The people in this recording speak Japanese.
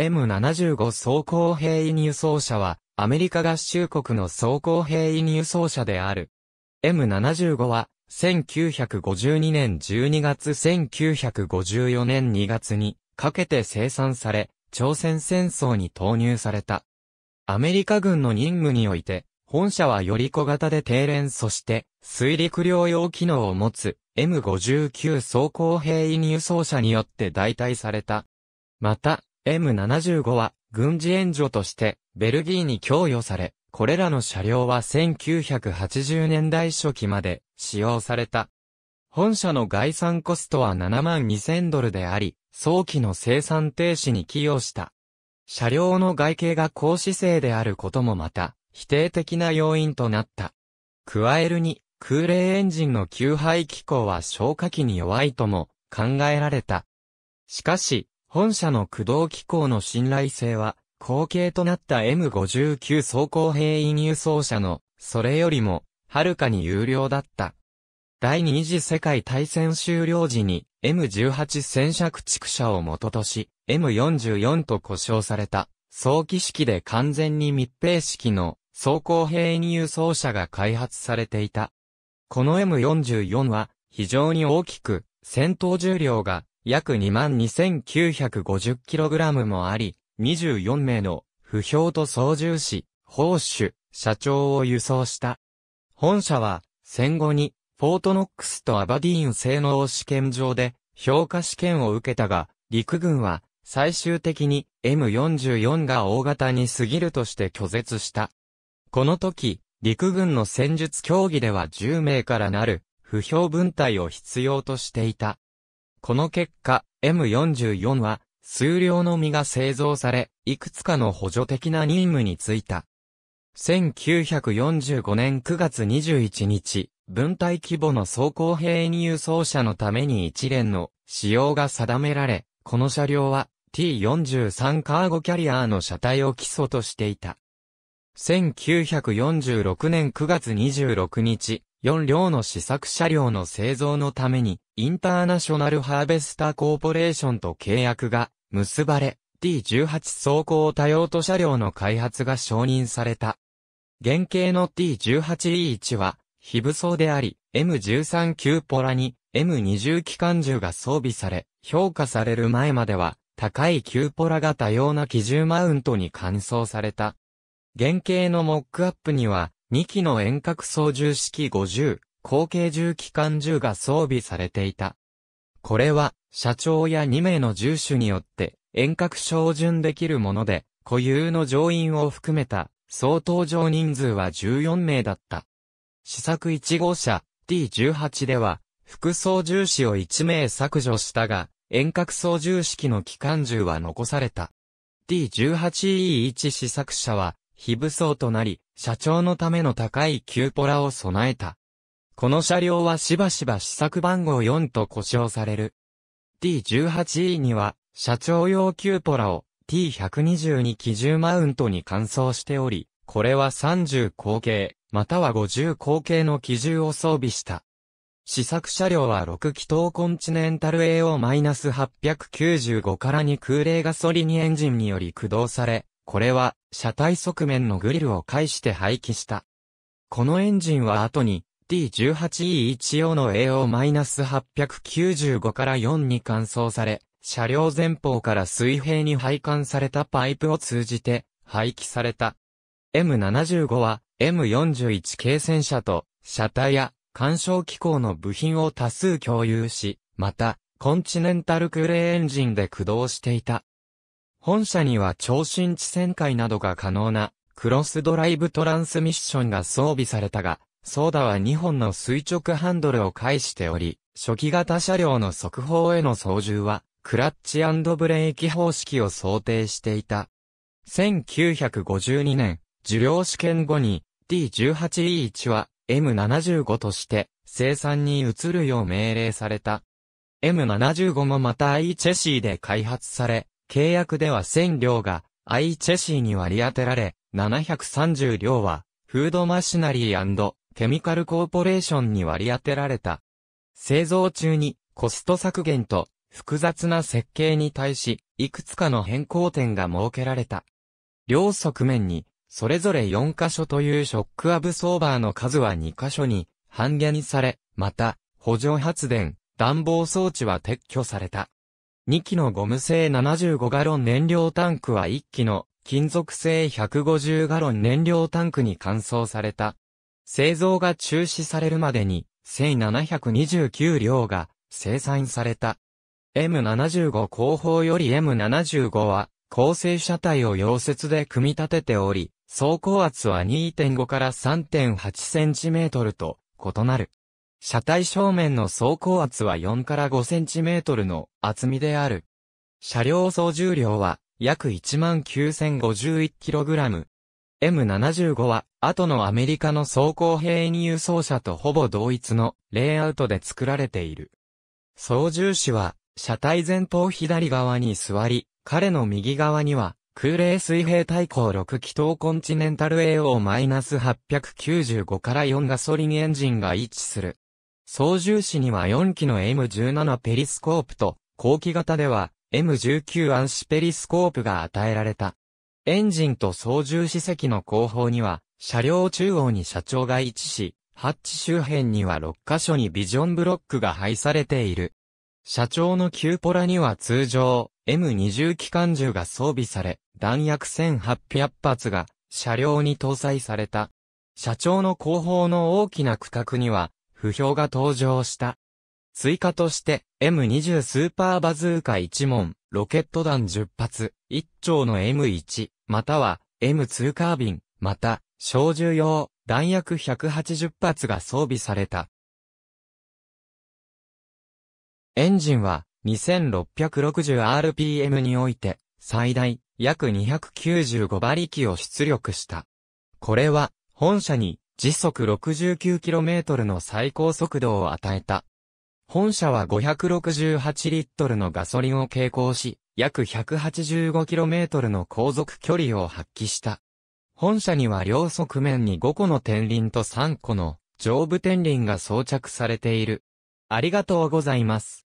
M75 装甲兵員輸送車は、アメリカ合衆国の装甲兵員輸送車である。M75 は、1952年12月1954年2月にかけて生産され、朝鮮戦争に投入された。アメリカ軍の任務において、本社はより小型で低電、そして水陸両用機能を持つ M59 装甲兵員輸送車によって代替された。また、M75 は軍事援助としてベルギーに供与され、これらの車両は1980年代初期まで使用された。本社の概算コストは7万2000ドルであり、早期の生産停止に寄与した。車両の外形が高姿勢であることもまた、否定的な要因となった。加えるに、空冷エンジンの給排気口は消火器に弱いとも考えられた。しかし、本社の駆動機構の信頼性は、後継となった M59 装甲兵員輸送車の、それよりも、はるかに有料だった。第二次世界大戦終了時に M18 戦車駆逐車を元とし M44 と呼称された早期式で完全に密閉式の装甲兵に輸送車が開発されていた。この M44 は非常に大きく戦闘重量が約 22,950kg もあり、24名の不評と操縦士、砲手、社長を輸送した。本社は戦後にフォートノックスとアバディーン性能試験場で評価試験を受けたが、陸軍は最終的に M44 が大型に過ぎるとして拒絶した。この時、陸軍の戦術競技では10名からなる不評分隊を必要としていた。この結果、M44 は、数量のみが製造され、いくつかの補助的な任務に就いた。1945年9月21日、分隊規模の装甲兵に輸送車のために一連の使用が定められ、この車両は T43 カーゴキャリアーの車体を基礎としていた。1946年9月26日、4両の試作車両の製造のためにインターナショナルハーベスターコーポレーションと契約が結ばれ、T18 走行多用途車両の開発が承認された。原型の T18E1 は、非武装であり、M13 級ポラに M20 機関銃が装備され、評価される前までは、高い級ポラが多様な機銃マウントに換装された。原型のモックアップには、2機の遠隔操縦式50、後継銃機関銃が装備されていた。これは、社長や2名の銃手によって、遠隔照準できるもので、固有の乗員を含めた、相当乗人数は14名だった。試作1号車 T18 では、副操縦士を1名削除したが、遠隔操縦式の機関銃は残された。T18E1 試作車は、非武装となり、社長のための高いキューポラを備えた。この車両はしばしば試作番号4と呼称される。T18E には、社長用キューポラを T122 機銃マウントに換装しており、これは30口径、または50口径の機銃を装備した。試作車両は6気筒コンチネンタル AO-895 から2空冷ガソリンエンジンにより駆動され、これは車体側面のグリルを介して廃棄した。このエンジンは後に D18E1 用の AO-895 から4に換装され、車両前方から水平に配管されたパイプを通じて廃棄された。M75 は M41 系戦車と車体や干渉機構の部品を多数共有し、また、コンチネンタルクレーエンジンで駆動していた。本社には超新地旋回などが可能なクロスドライブトランスミッションが装備されたが、ソーダは2本の垂直ハンドルを介しており、初期型車両の速報への操縦は、クラッチブレーキ方式を想定していた。1952年、受領試験後に D18E1 は M75 として生産に移るよう命令された。M75 もまた i チェシーで開発され、契約では1000両が i チェシーに割り当てられ、730両はフードマシナリーケミカルコーポレーションに割り当てられた。製造中にコスト削減と複雑な設計に対し、いくつかの変更点が設けられた。両側面に、それぞれ4箇所というショックアブソーバーの数は2箇所に半減され、また、補助発電、暖房装置は撤去された。2機のゴム製75ガロン燃料タンクは1機の金属製150ガロン燃料タンクに換装された。製造が中止されるまでに、1729両が生産された。M75 後方より M75 は、構成車体を溶接で組み立てており、走行圧は2.5から3.8センチメートルと異なる。車体正面の走行圧は4から5センチメートルの厚みである。車両総重量は約19,051キログラム、M75 は、後のアメリカの装甲兵に輸送車とほぼ同一のレイアウトで作られている。操縦士は、車体前方左側に座り、彼の右側には、空冷水平対向6気筒コンチネンタル AO-895 から4ガソリンエンジンが位置する。操縦士には4機の M17 ペリスコープと、後期型では M19 暗視ペリスコープが与えられた。エンジンと操縦士席の後方には、車両中央に車長が位置し、ハッチ周辺には6カ所にビジョンブロックが配されている。車長のキューポラには通常、M20 機関銃が装備され、弾薬1800発が車両に搭載された。車長の後方の大きな区画には、不評が登場した。追加として、M20 スーパーバズーカ1門、ロケット弾10発、1丁の M1、または M2 カービン、また、小銃用、弾薬180発が装備された。エンジンは 2660rpm において最大約295馬力を出力した。これは本社に時速 69km の最高速度を与えた。本社は568リットルのガソリンを携行し、約 185km の航続距離を発揮した。本社には両側面に5個の天輪と3個の上部天輪が装着されている。ありがとうございます。